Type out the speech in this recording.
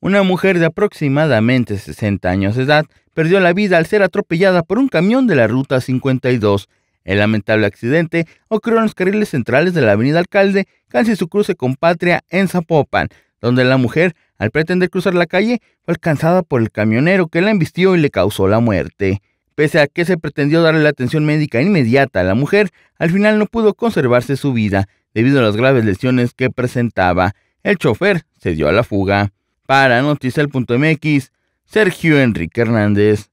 Una mujer de aproximadamente 60 años de edad perdió la vida al ser atropellada por un camión de la Ruta 52. El lamentable accidente ocurrió en los carriles centrales de la Avenida Alcalde, casi su cruce con Patria en Zapopan, donde la mujer, al pretender cruzar la calle, fue alcanzada por el camionero que la embistió y le causó la muerte. Pese a que se pretendió darle la atención médica inmediata a la mujer, al final no pudo conservarse su vida debido a las graves lesiones que presentaba. El chofer se dio a la fuga. Para Noticel.mx Sergio Enrique Hernández.